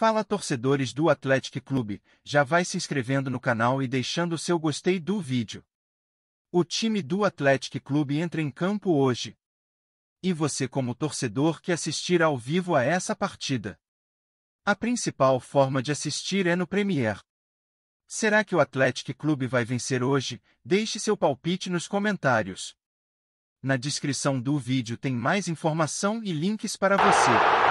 Fala torcedores do Athletic Clube, já vai se inscrevendo no canal e deixando seu gostei do vídeo. O time do Athletic Clube entra em campo hoje. E você como torcedor que assistir ao vivo a essa partida. A principal forma de assistir é no Premier. Será que o Athletic Clube vai vencer hoje? Deixe seu palpite nos comentários. Na descrição do vídeo tem mais informação e links para você.